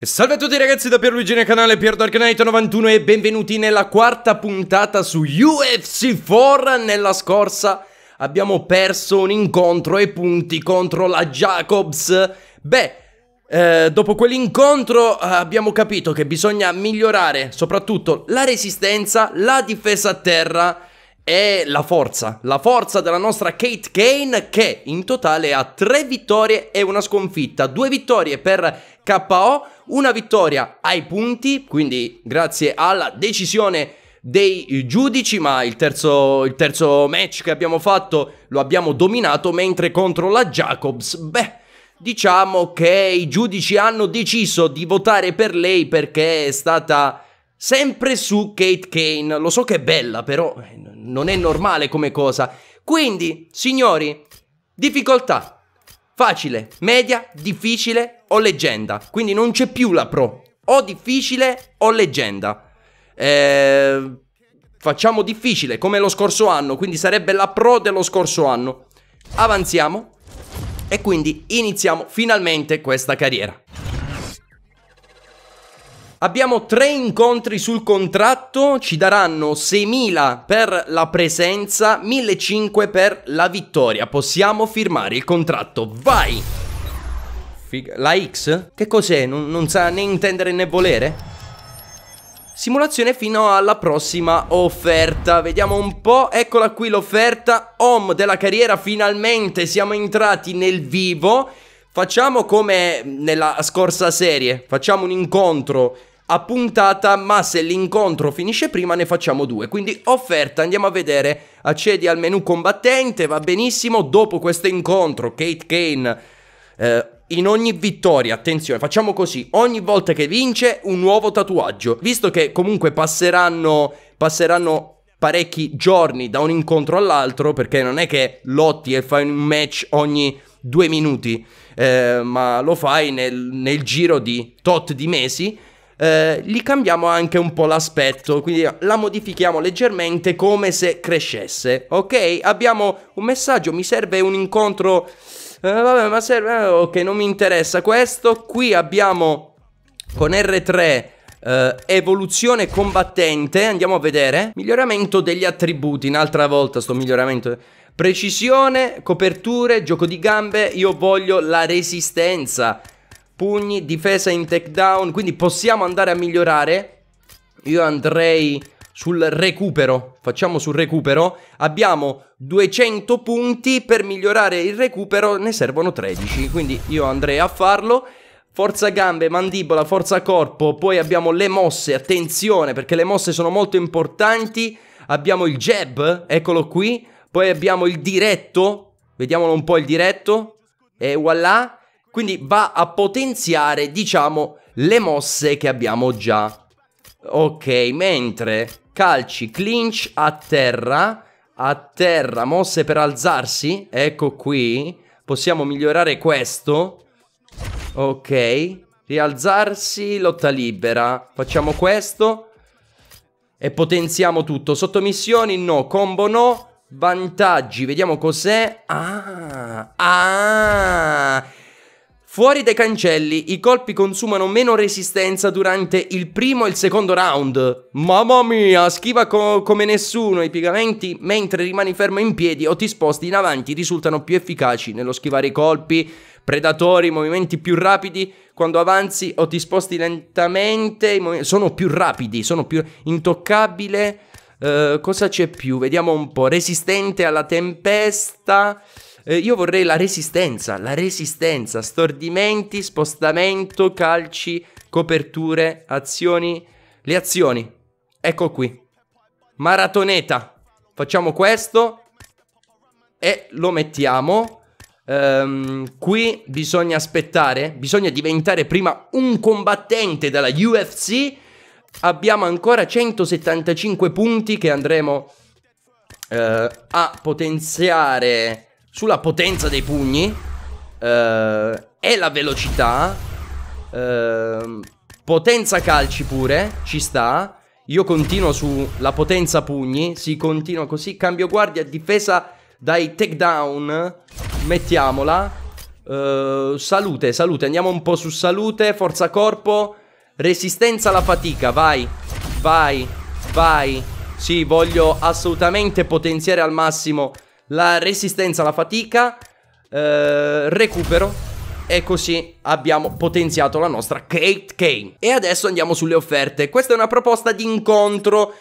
Salve a tutti ragazzi da Pierluigi nel canale Pier Dark 91 e benvenuti nella quarta puntata su UFC 4 Nella scorsa abbiamo perso un incontro e punti contro la Jacobs Beh, eh, dopo quell'incontro eh, abbiamo capito che bisogna migliorare soprattutto la resistenza, la difesa a terra è la forza, la forza della nostra Kate Kane che in totale ha tre vittorie e una sconfitta, due vittorie per KO, una vittoria ai punti, quindi grazie alla decisione dei giudici, ma il terzo, il terzo match che abbiamo fatto lo abbiamo dominato, mentre contro la Jacobs, beh... Diciamo che i giudici hanno deciso di votare per lei perché è stata Sempre su Kate Kane, lo so che è bella, però eh, non è normale come cosa. Quindi, signori, difficoltà, facile, media, difficile o leggenda. Quindi non c'è più la pro, o difficile o leggenda. Eh, facciamo difficile, come lo scorso anno, quindi sarebbe la pro dello scorso anno. Avanziamo e quindi iniziamo finalmente questa carriera. Abbiamo tre incontri sul contratto, ci daranno 6.000 per la presenza, 1.500 per la vittoria. Possiamo firmare il contratto, vai! Figa. La X? Che cos'è? Non, non sa né intendere né volere? Simulazione fino alla prossima offerta Vediamo un po' Eccola qui l'offerta Home della carriera finalmente Siamo entrati nel vivo Facciamo come nella scorsa serie Facciamo un incontro a puntata, ma se l'incontro finisce prima ne facciamo due. Quindi offerta, andiamo a vedere, accedi al menu combattente, va benissimo, dopo questo incontro Kate Kane... Eh, in ogni vittoria, attenzione, facciamo così, ogni volta che vince un nuovo tatuaggio, visto che comunque passeranno, passeranno parecchi giorni da un incontro all'altro, perché non è che lotti e fai un match ogni due minuti, eh, ma lo fai nel, nel giro di tot di mesi, eh, gli cambiamo anche un po' l'aspetto, quindi la modifichiamo leggermente come se crescesse, ok? Abbiamo un messaggio, mi serve un incontro... Eh, vabbè, ma serve... Eh, ok, non mi interessa questo. Qui abbiamo con R3... Uh, eh, evoluzione combattente, andiamo a vedere. Miglioramento degli attributi, un'altra volta sto miglioramento. Precisione, coperture, gioco di gambe, io voglio la resistenza pugni, difesa in takedown, quindi possiamo andare a migliorare. Io andrei sul recupero, facciamo sul recupero. Abbiamo 200 punti, per migliorare il recupero ne servono 13, quindi io andrei a farlo. Forza gambe, mandibola, forza corpo, poi abbiamo le mosse, attenzione perché le mosse sono molto importanti. Abbiamo il jab, eccolo qui, poi abbiamo il diretto, vediamolo un po' il diretto, e voilà, quindi va a potenziare, diciamo, le mosse che abbiamo già. Ok, mentre calci, clinch a terra, a terra, mosse per alzarsi, ecco qui, possiamo migliorare questo. Ok, rialzarsi, lotta libera, facciamo questo e potenziamo tutto. Sottomissioni no, combo no, vantaggi, vediamo cos'è. Ah, ah. Fuori dai cancelli, i colpi consumano meno resistenza durante il primo e il secondo round. Mamma mia, schiva co come nessuno i piegamenti, mentre rimani fermo in piedi o ti sposti in avanti risultano più efficaci nello schivare i colpi, predatori, movimenti più rapidi, quando avanzi o ti sposti lentamente, sono più rapidi, sono più intoccabile. Uh, cosa c'è più? Vediamo un po'. Resistente alla tempesta. Eh, io vorrei la resistenza, la resistenza, stordimenti, spostamento, calci, coperture, azioni, le azioni. Ecco qui. Maratoneta. Facciamo questo e lo mettiamo. Um, qui bisogna aspettare, bisogna diventare prima un combattente dalla UFC. Abbiamo ancora 175 punti che andremo uh, a potenziare sulla potenza dei pugni uh, eh, e la velocità. Uh, potenza calci pure, ci sta. Io continuo sulla potenza pugni, si continua così. Cambio guardia, difesa dai takedown, mettiamola. Uh, salute, salute, andiamo un po' su salute, forza corpo, resistenza alla fatica, vai, vai, vai. Sì, voglio assolutamente potenziare al massimo la resistenza alla fatica, eh, recupero e così abbiamo potenziato la nostra Kate Kane. E adesso andiamo sulle offerte. Questa è una proposta di incontro.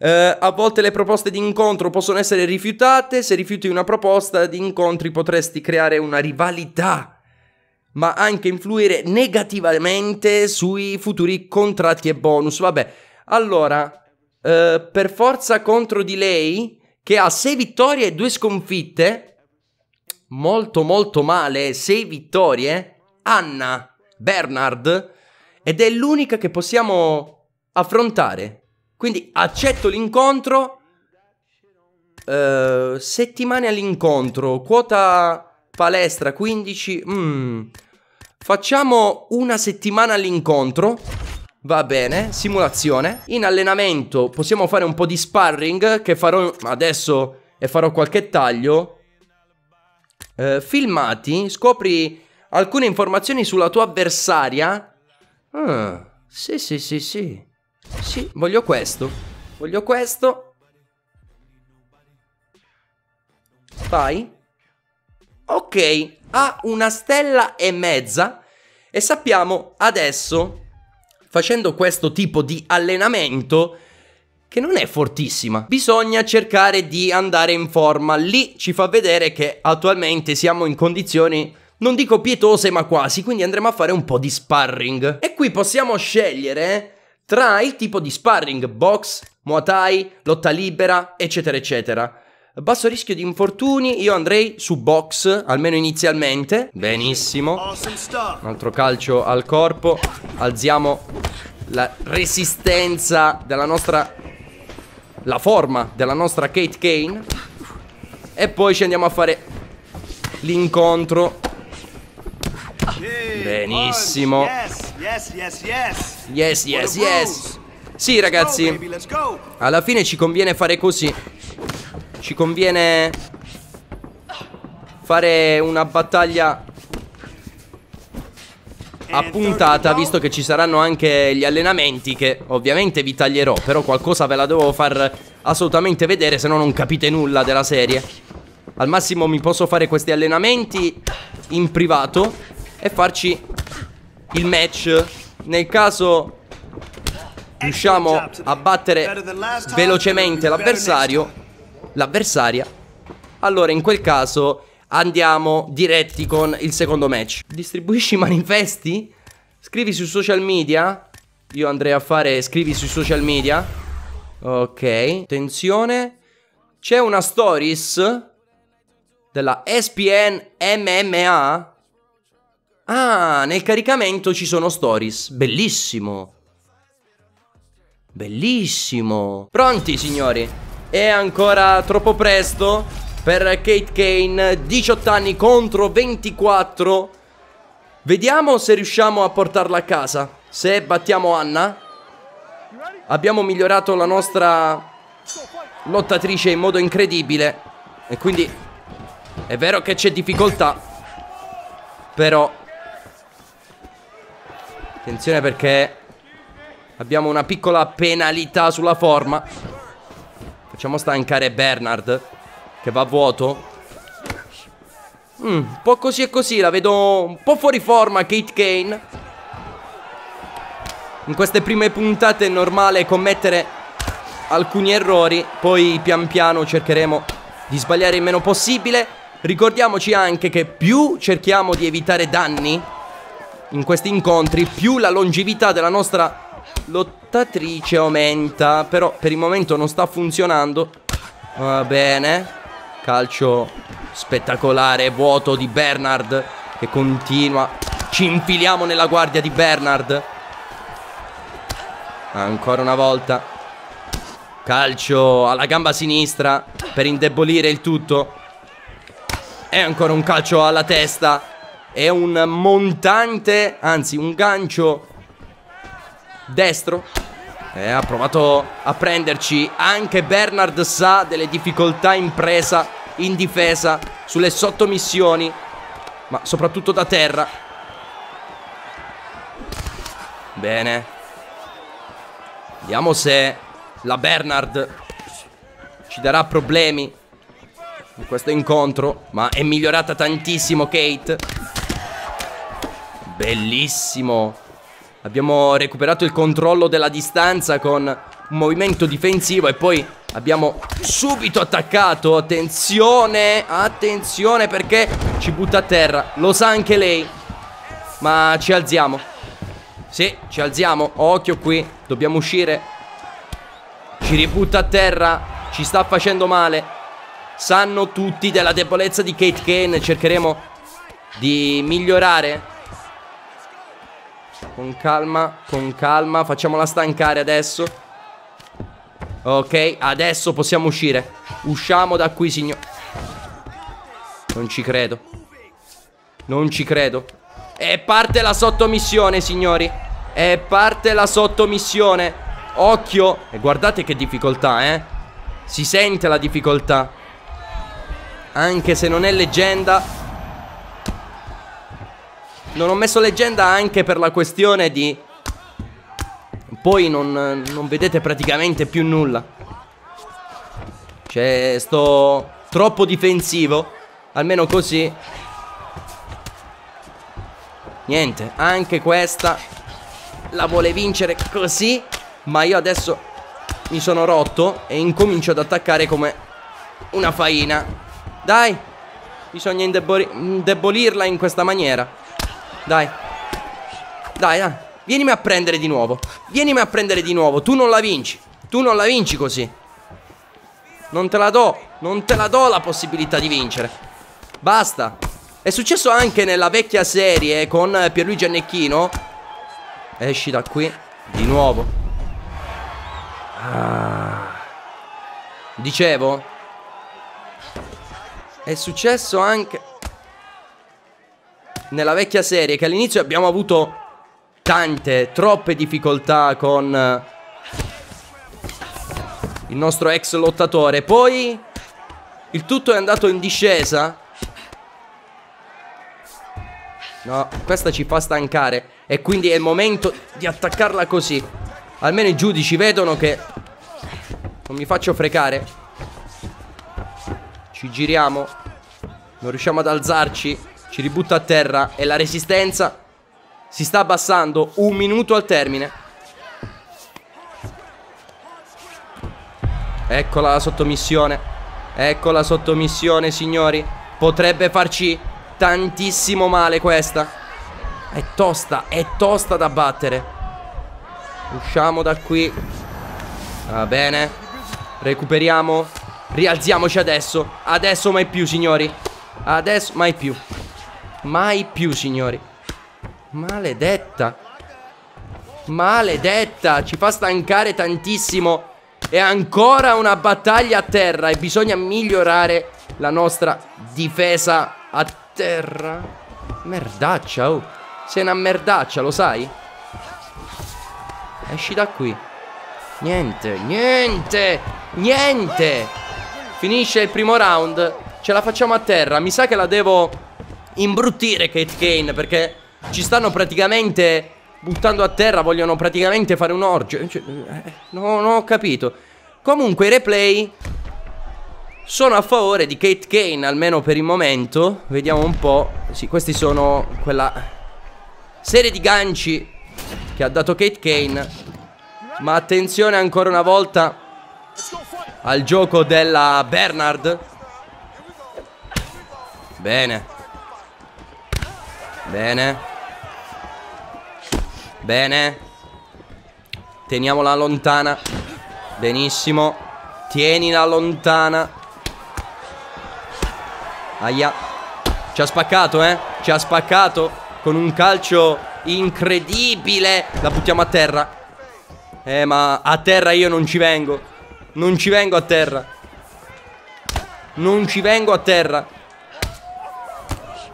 Eh, a volte le proposte di incontro possono essere rifiutate. Se rifiuti una proposta di incontri potresti creare una rivalità, ma anche influire negativamente sui futuri contratti e bonus. Vabbè, allora, eh, per forza contro di lei che ha 6 vittorie e 2 sconfitte. Molto molto male, 6 vittorie. Anna Bernard ed è l'unica che possiamo affrontare. Quindi accetto l'incontro. Uh, settimane all'incontro, quota palestra 15. Mm. Facciamo una settimana all'incontro. Va bene, simulazione. In allenamento possiamo fare un po' di sparring che farò adesso e farò qualche taglio. Eh, filmati, scopri alcune informazioni sulla tua avversaria. Ah, sì, sì, sì, sì. Sì, voglio questo. Voglio questo. Vai. Ok, ha una stella e mezza. E sappiamo adesso facendo questo tipo di allenamento che non è fortissima. Bisogna cercare di andare in forma. Lì ci fa vedere che attualmente siamo in condizioni non dico pietose ma quasi, quindi andremo a fare un po' di sparring. E qui possiamo scegliere tra il tipo di sparring, box, muatai, lotta libera, eccetera eccetera. Basso rischio di infortuni, io andrei su box, almeno inizialmente. Benissimo. Un altro calcio al corpo. Alziamo la resistenza della nostra... La forma della nostra Kate Kane. E poi ci andiamo a fare l'incontro. Benissimo. Yes, yes, yes. Sì, ragazzi. Alla fine ci conviene fare così. Ci conviene fare una battaglia a eh, puntata visto che ci saranno anche gli allenamenti che ovviamente vi taglierò però qualcosa ve la devo far assolutamente vedere se no non capite nulla della serie al massimo mi posso fare questi allenamenti in privato e farci il match nel caso riusciamo a battere velocemente l'avversario l'avversaria, allora in quel caso andiamo diretti con il secondo match. Distribuisci i manifesti? Scrivi sui social media? Io andrei a fare scrivi sui social media. Ok, attenzione. C'è una stories della SPN MMA. Ah, nel caricamento ci sono stories. Bellissimo. Bellissimo. Pronti, signori? È ancora troppo presto per Kate Kane, 18 anni contro 24. Vediamo se riusciamo a portarla a casa. Se battiamo Anna, abbiamo migliorato la nostra lottatrice in modo incredibile. E quindi è vero che c'è difficoltà. Però Attenzione perché Abbiamo una piccola penalità sulla forma Facciamo stancare Bernard Che va a vuoto mm, Un po' così e così La vedo un po' fuori forma Kate Kane In queste prime puntate è normale commettere alcuni errori Poi pian piano cercheremo di sbagliare il meno possibile Ricordiamoci anche che più cerchiamo di evitare danni in questi incontri, più la longevità della nostra Lottatrice aumenta Però per il momento non sta funzionando Va bene Calcio spettacolare Vuoto di Bernard Che continua Ci infiliamo nella guardia di Bernard Ancora una volta Calcio alla gamba sinistra Per indebolire il tutto E ancora un calcio alla testa E un montante Anzi un gancio destro. e eh, ha provato a prenderci anche Bernard Sa delle difficoltà in presa, in difesa, sulle sottomissioni, ma soprattutto da terra. Bene. Vediamo se la Bernard ci darà problemi in questo incontro, ma è migliorata tantissimo Kate. Bellissimo Abbiamo recuperato il controllo della distanza con un movimento difensivo e poi abbiamo subito attaccato. Attenzione, attenzione perché ci butta a terra. Lo sa anche lei. Ma ci alziamo. Sì, ci alziamo. Occhio qui, dobbiamo uscire. Ci ributta a terra. Ci sta facendo male. Sanno tutti della debolezza di Kate Kane. Cercheremo di migliorare con calma, con calma. Facciamola stancare adesso. Ok, adesso possiamo uscire. Usciamo da qui, signor. Non ci credo. Non ci credo. E parte la sottomissione, signori. E parte la sottomissione. Occhio. E guardate che difficoltà, eh. Si sente la difficoltà. Anche se non è leggenda, non ho messo leggenda anche per la questione di... Poi non, non vedete praticamente più nulla. Cioè, sto troppo difensivo. Almeno così. Niente, anche questa la vuole vincere così. Ma io adesso mi sono rotto e incomincio ad attaccare come una faina. Dai, bisogna indebolirla in questa maniera. Dai. Dai, dai. Vienimi a prendere di nuovo. Vienimi a prendere di nuovo. Tu non la vinci. Tu non la vinci così. Non te la do. Non te la do la possibilità di vincere. Basta. È successo anche nella vecchia serie con Pierluigi Annecchino. Esci da qui. Di nuovo. Ah. Dicevo. È successo anche nella vecchia serie che all'inizio abbiamo avuto tante, troppe difficoltà con eh, il nostro ex lottatore. Poi il tutto è andato in discesa. No, questa ci fa stancare e quindi è il momento di attaccarla così. Almeno i giudici vedono che non mi faccio frecare. Ci giriamo. Non riusciamo ad alzarci. Ci ributta a terra e la resistenza si sta abbassando. Un minuto al termine. Eccola la sottomissione. eccola la sottomissione, signori. Potrebbe farci tantissimo male questa. È tosta, è tosta da battere. Usciamo da qui. Va bene. Recuperiamo. Rialziamoci adesso. Adesso mai più, signori. Adesso mai più. Mai più, signori. Maledetta. Maledetta. Ci fa stancare tantissimo. E ancora una battaglia a terra. E bisogna migliorare la nostra difesa a terra. Merdaccia, oh. Sei una merdaccia, lo sai? Esci da qui. Niente, niente, niente. Finisce il primo round. Ce la facciamo a terra. Mi sa che la devo imbruttire Kate Kane perché ci stanno praticamente buttando a terra, vogliono praticamente fare un orge. Cioè, eh, no, non ho capito. Comunque i replay sono a favore di Kate Kane, almeno per il momento. Vediamo un po'. Sì, questi sono quella serie di ganci che ha dato Kate Kane. Ma attenzione ancora una volta al gioco della Bernard. Bene. Bene. Bene. Teniamola lontana. Benissimo. Tienila lontana. Aia. Ci ha spaccato, eh. Ci ha spaccato con un calcio incredibile. La buttiamo a terra. Eh, ma a terra io non ci vengo. Non ci vengo a terra. Non ci vengo a terra.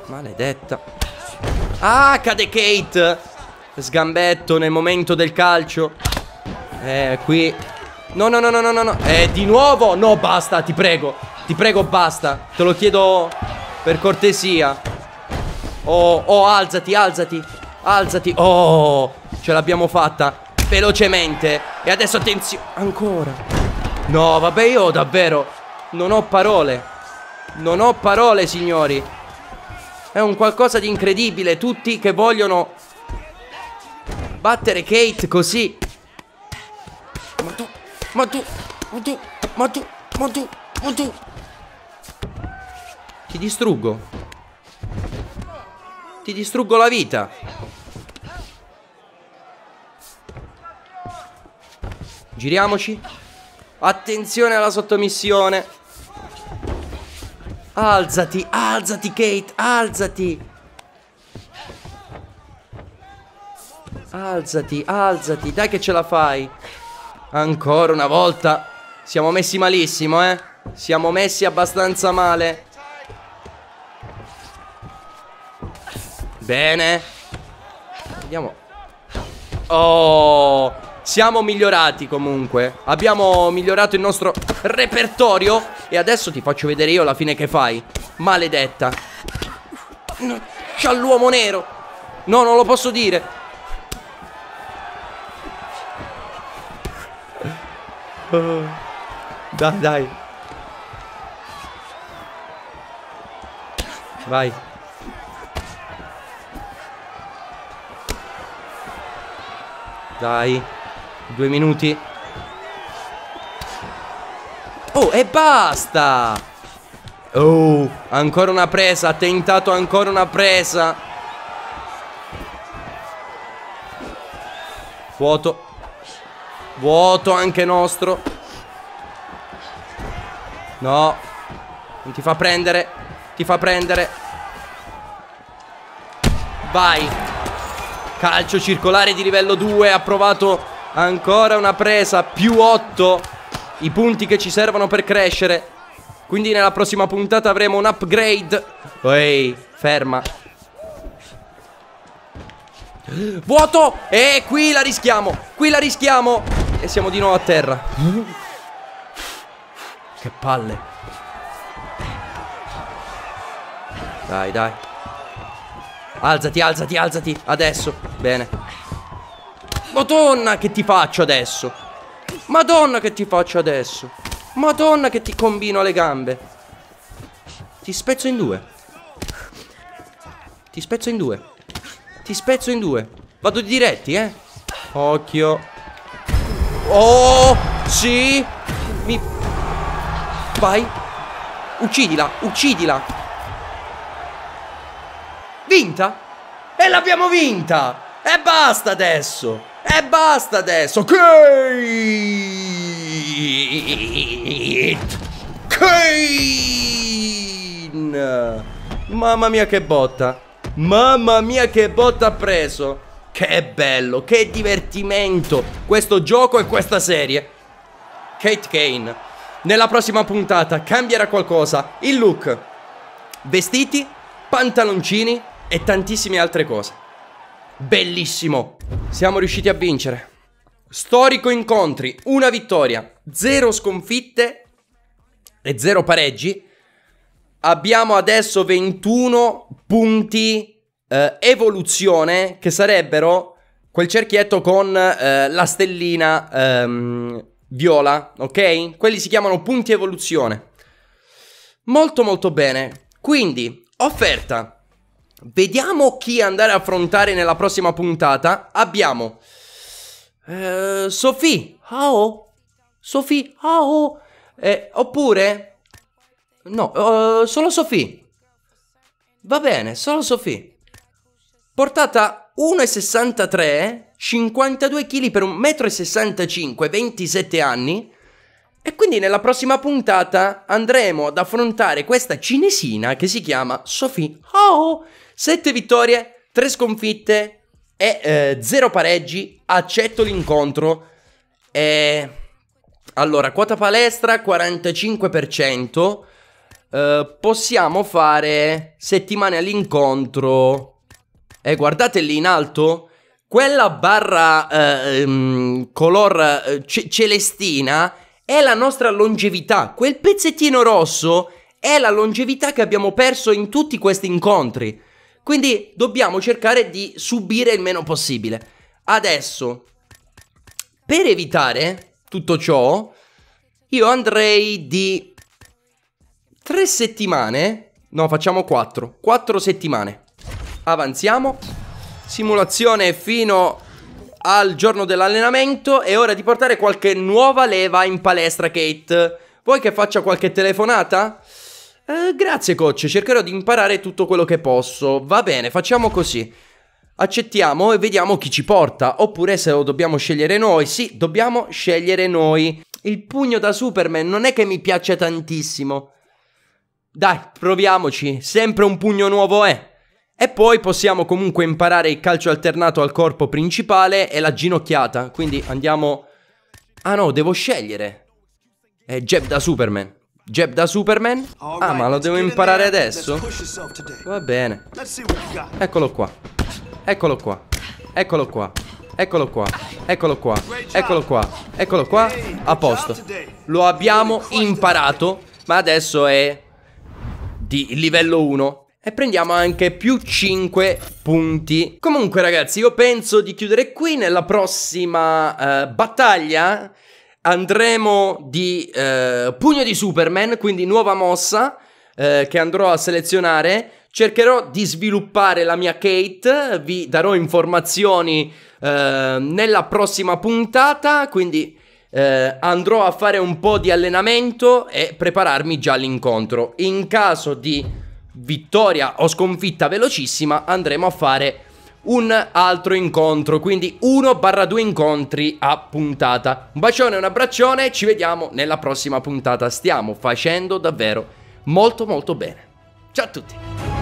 Maledetta. Ah, cade Kate. Sgambetto nel momento del calcio. Eh, qui. No, no, no, no, no, no. Eh, di nuovo. No, basta, ti prego. Ti prego, basta. Te lo chiedo per cortesia. Oh, oh, alzati, alzati. Alzati. Oh, ce l'abbiamo fatta. Velocemente. E adesso attenzione. Ancora. No, vabbè, io davvero. Non ho parole. Non ho parole, signori. È un qualcosa di incredibile. Tutti che vogliono battere Kate così. Ma tu, ma tu, ma tu, ma tu, ma tu, ma tu. Ti distruggo. Ti distruggo la vita. Giriamoci. Attenzione alla sottomissione. Alzati, alzati Kate, alzati Alzati, alzati, dai che ce la fai Ancora una volta Siamo messi malissimo, eh Siamo messi abbastanza male Bene Vediamo Oh siamo migliorati comunque Abbiamo migliorato il nostro repertorio E adesso ti faccio vedere io la fine che fai Maledetta C'ha l'uomo nero No, non lo posso dire Dai, dai Vai Dai Due minuti. Oh, e basta! Oh, ancora una presa, ha tentato ancora una presa. Vuoto. Vuoto anche nostro. No. Non ti fa prendere. Ti fa prendere. Vai. Calcio circolare di livello 2, Ha provato Ancora una presa, più 8 i punti che ci servono per crescere. Quindi nella prossima puntata avremo un upgrade. Ehi, ferma. Vuoto! E qui la rischiamo, qui la rischiamo. E siamo di nuovo a terra. Che palle. Dai, dai. Alzati, alzati, alzati. Adesso. Bene. Madonna che ti faccio adesso Madonna che ti faccio adesso Madonna che ti combino le gambe Ti spezzo in due Ti spezzo in due Ti spezzo in due Vado di diretti eh Occhio Oh Sì Mi Vai Uccidila Uccidila Vinta E l'abbiamo vinta e basta adesso! E basta adesso! Kate! Kane! Mamma mia che botta! Mamma mia che botta ha preso! Che bello, che divertimento questo gioco e questa serie. Kate Kane. Nella prossima puntata cambierà qualcosa. Il look, vestiti, pantaloncini e tantissime altre cose. Bellissimo. Siamo riusciti a vincere. Storico incontri, una vittoria, zero sconfitte e zero pareggi. Abbiamo adesso 21 punti eh, evoluzione che sarebbero quel cerchietto con eh, la stellina ehm, viola, ok? Quelli si chiamano punti evoluzione. Molto molto bene. Quindi, offerta Vediamo chi andare a affrontare nella prossima puntata. Abbiamo... Eh, Sofì. Ao. Sofì. Ao. Eh, oppure... No, eh, solo Sofì. Va bene, solo Sofì. Portata 1,63, 52 kg per 1,65 m, 27 anni. E quindi nella prossima puntata andremo ad affrontare questa cinesina che si chiama Sophie. Ciao. 7 vittorie, 3 sconfitte e 0 eh, pareggi. Accetto l'incontro. E... Allora, quota palestra 45%. Eh, possiamo fare settimane all'incontro. E eh, guardate lì in alto. Quella barra um, color eh, ce celestina è la nostra longevità. Quel pezzettino rosso è la longevità che abbiamo perso in tutti questi incontri. Quindi dobbiamo cercare di subire il meno possibile. Adesso, per evitare tutto ciò, io andrei di tre settimane. No, facciamo quattro. Quattro settimane. Avanziamo. Simulazione fino al giorno dell'allenamento. È ora di portare qualche nuova leva in palestra, Kate. Vuoi che faccia qualche telefonata? Eh, grazie coach, cercherò di imparare tutto quello che posso. Va bene, facciamo così. Accettiamo e vediamo chi ci porta, oppure se lo dobbiamo scegliere noi. Sì, dobbiamo scegliere noi. Il pugno da Superman non è che mi piaccia tantissimo. Dai, proviamoci, sempre un pugno nuovo è. E poi possiamo comunque imparare il calcio alternato al corpo principale e la ginocchiata, quindi andiamo... Ah no, devo scegliere. È Jeb da Superman. Jab da Superman Ah ma lo devo imparare adesso? Va bene Eccolo qua Eccolo qua Eccolo qua Eccolo qua Eccolo qua Eccolo qua Eccolo qua A posto Lo abbiamo imparato Ma adesso è Di livello 1 e prendiamo anche più 5 punti Comunque ragazzi io penso di chiudere qui Nella prossima uh, battaglia andremo di eh, Pugno di Superman, quindi nuova mossa eh, che andrò a selezionare. Cercherò di sviluppare la mia Kate, vi darò informazioni eh, nella prossima puntata, quindi eh, andrò a fare un po' di allenamento e prepararmi già all'incontro. In caso di vittoria o sconfitta velocissima andremo a fare un altro incontro, quindi 1-2 incontri a puntata. Un bacione, un abbraccione, ci vediamo nella prossima puntata. Stiamo facendo davvero molto molto bene. Ciao a tutti!